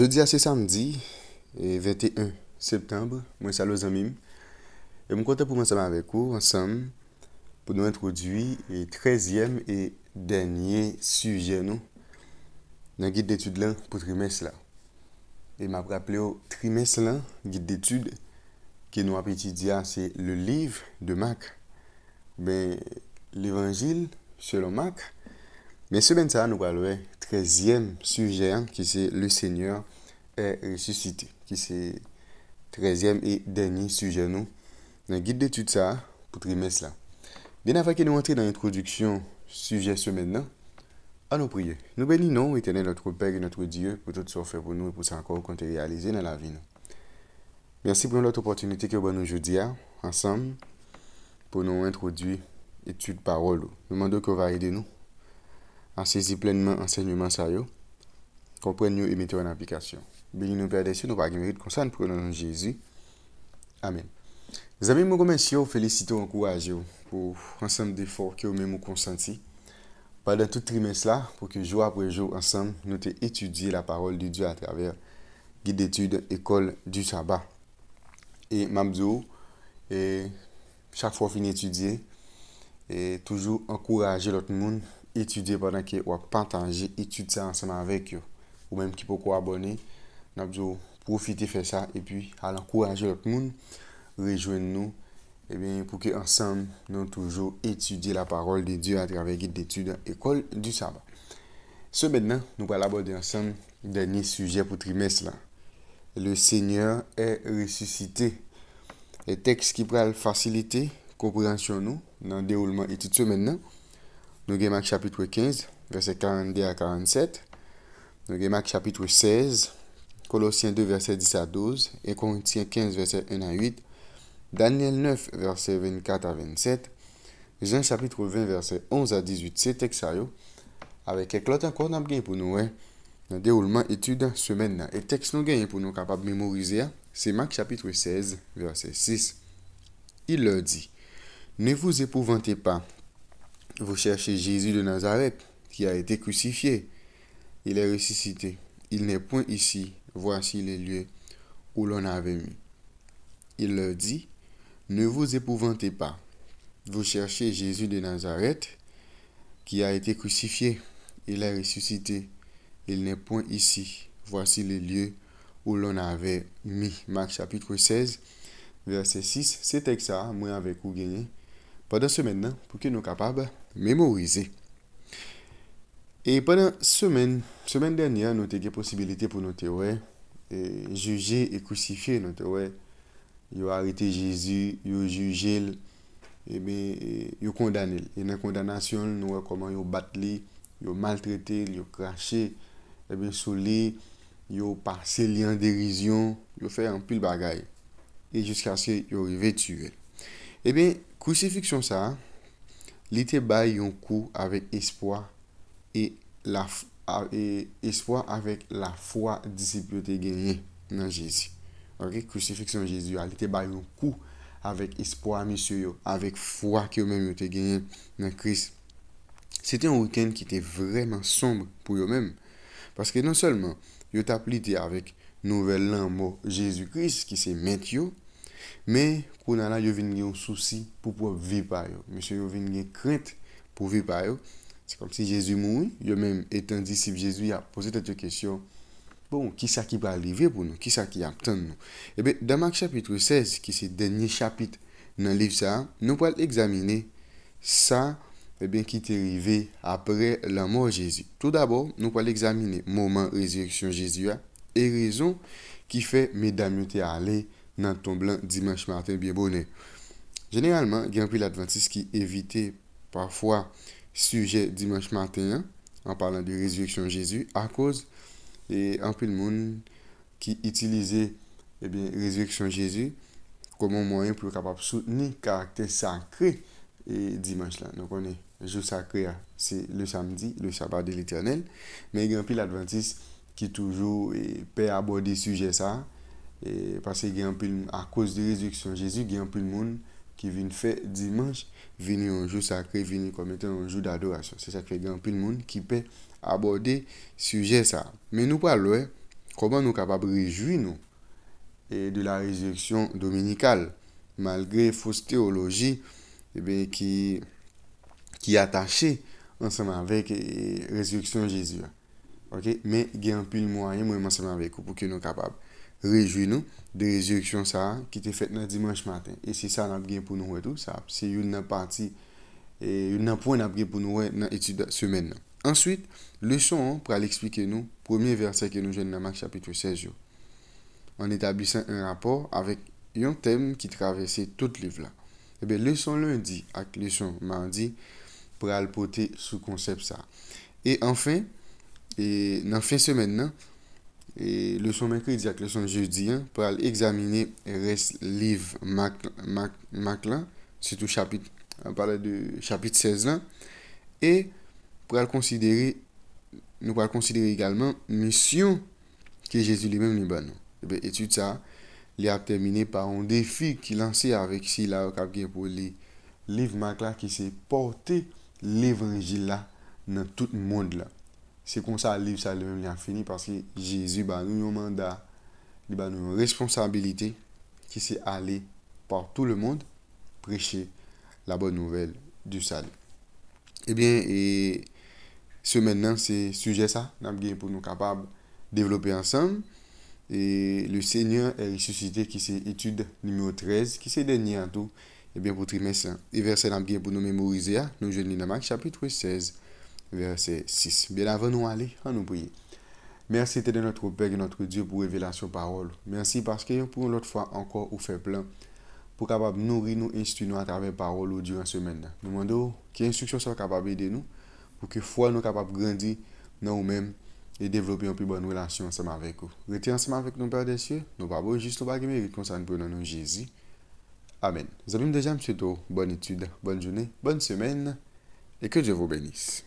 Jeudi à ce samedi, 21 septembre, moi salut les amis. Et je suis content pour m'ensemble avec vous, ensemble, pour nous introduire le 13e et dernier sujet, nous, dans guide d'études là, pour le trimestre là. Et m'a rappelé au trimestre là, guide d'études, qui nous a étudié, c'est le livre de Marc. Ben, l'évangile selon Marc. Mais ce matin, nous allons le 13e sujet, hein, qui c'est le Seigneur ressuscité, qui c'est 13e et dernier sujet nous dans le guide d'études ça pour trimestre là. Bien avant que nous entrions dans l'introduction sujet ce maintenant allons prier. Nous bénissons éternel notre Père et notre Dieu pour tout ce fait pour nous et pour ça encore qu'on réaliser dans la vie. Nous. Merci pour notre opportunité que nous nous aujourd'hui hein, ensemble pour nous introduire études parole. Nous demandons que va aider nous à saisir pleinement enseignement sérieux comprenez et mettez en application. Béni nous Père des cieux, nous pas mérite qu'on s'en prenne Jésus. Amen. Mes amis, nous je vous encourageons pour ensemble d'efforts que vous-même consenti. pendant tout trimestre là, pour que jour après jour, ensemble, nous étudions la parole de Dieu à travers guide d'études, école du sabbat. Et même et chaque fois fini étudier, et toujours encourager l'autre monde, étudier pendant que vous partagez, ça ensemble avec vous. Ou menm ki pou kwa abone, nan pou profite fe sa. E pi al ankouraje lop moun, rejwen nou eh pou ki ansam nan toujou etudye la parol de Diyo a travè guide d'etude ekol du Saba. Se mennen, nou pala bode ansam denye sujè pou trimès la. Le Seigneur e resusite. E teks ki pral fasilite, komprensyon nou nan deroulement etudye mennen. Nou genman chapitwe 15, verse 42-47. Nou gen mak chapitre 16 Kolosien 2 verset 10 a 12 Ekontien 15 verset 1 a 8 Daniel 9 verset 24 a 27 Jean chapitre 20 verset 11 a 18 Se teks ayo Avek eklot an konam gen pou nou e Nan deroulement etude semen nan E teks nou gen pou nou kapab memorize a Se mak chapitre 16 verset 6 Il lor di Ne vous épouvantez pas Vous cherchez Jésus de Nazareth Qui a été crucifié Il est ressuscité. Il n'est point ici. Voici les lieux où l'on avait mis. Il leur dit, ne vous épouvantez pas. Vous cherchez Jésus de Nazareth qui a été crucifié. Il est ressuscité. Il n'est point ici. Voici les lieux où l'on avait mis. Marc chapitre 16, verset 6. C'est ça, moi avec vous gagné. Pendant ce maintenant, pour que nous capables mémoriser. E penan semen, semen denya nou tege posibilite pou nou tewe, juje e kousifiye nou tewe, yo arete Jezu, yo juje el, ebe, yo kondane el. Yenè kondanasyon nou wekoman yo batli, yo maltrete, yo krashe, ebe, eh soli, yo pase liyan derizyon, yo fe anpil bagay, e jiska se yo revet su el. Ebe, kousifiksyon sa, li te bay yon kou avek espoi, e espwa avèk la fwa disip yo te genye nan Jezi. Ok, krujsefikson Jezi yo, alite bay non yo kou avèk espwa misyo yo, avèk fwa ki yo men yo te genye nan Jezi. Sete yon wikend ki te vreman somb pou yo men, paske nan selman, yo tap liti avèk nouvel lanmou Jezi Jezi ki se met yo, men kou nan la yo vin gen yo souci pou pou vi pa yo. Misyo yo vin gen krent pou vi pa yo, Se kon si Jezu moui, yo men etan disip Jezu ya pose tete kesyon, bon, ki sa ki pa alivye pou nou, ki sa ki aptan nou. Ebe, eh damak chapitre 16, ki se denye chapitre nan liv sa, nou pal examine sa ebe eh ki te rive apre la mou Jezu. Tout d'abor, nou pal examine mouman rezileksyon Jezu ya, e rezon ki fe medamite ale nan tomblan Dimanche Martin biye bonen. Genelman, genpil Adventiste ki evite parfwa, suje Dimanche Matenyan an palan di Resurrection Jésus a koz e anpil moun ki itilize Resurrection Jésus koman moun pou kapap souten karakter sakre Dimanche la, nou konen jou sakre se le samdi, le sabat de l'Eternel men gen anpil Adventist ki toujou pe abode suje sa e pase gen anpil a koz di Resurrection Jésus gen anpil moun Ki vin fè dimanj, vin yon jou sakre, vin yon kometen yon jou d'adorasyon. Se sakre gen apil moun ki pe abode suje sa. Men nou pal louè, koman nou kapab rejoui nou e de la rejouksyon dominikal? Malgre fos teologi eh ki atache anseman vek eh, rejouksyon Jezu. Men gen apil moun anye moun anseman vek pou ki nou kapab. rejoui nou de rezireksyon sa ki te fet nan dimanj maten. E se sa nan bren pou nou wè tou sa. Se yon nan parti, yon nan pou nan bren pou nou wè nan etude semen nan. Ensuite, lèchon an pral explike nou premier versè ke nou jen nan mak chapitre 16 yo. An etablisan an rapport avèk yon tem ki travèse tout liv eh la. E bè lèchon lundi ak lèchon mandi pral pote sou konsep sa. E an fin, nan fin semen non, nan, E le son mèkredi ak le son jeudi pou al examine res liv mak lan sitou chapit chapit 16 lan et pou al konsidere nou pou al konsidere egalman misyon ki jesu li mèm li ban e et tout sa li ap termine par an defi ki lansi avèk si la okap gen pou li liv mak lan ki se portè l'evangila nan tout mènd la se kon sa liv sa le mèm li an fini, paske Jésus ba nou yon manda, li ba nou yon responsabilite, ki se ale par tout le monde, preche la bon nouvel du sal. Ebyen, eh se mennen se suje sa, nam gen pou nou kapab, devlopè ansan, e le seigneur e resusite, ki se etude nèmè ou trez, ki se denye an tou, ebyen eh pou trimè san, e verse nam gen pou nou mèmourize a, nou jèl ni namak, chapitre 16. verset 6. Bien avant nous aller, on nous prier. Merci de notre Père et notre Dieu pour révélation parole. Merci parce que pour l'autre fois encore, ou faire plein pour capable nourrir nous, instruire à travers parole durant la semaine. Nous demandons que l'instruction soit capable de nous pour que foi nous capable de grandir dans nous-mêmes et développer une plus bonne relation ensemble avec vous. Retirez ensemble avec nous, Père des cieux. Nous ne pouvons juste pas mérite comme ça nous Jésus. Amen. Nous avons déjà, monsieur bonne étude, bonne journée, bonne semaine et que Dieu vous bénisse.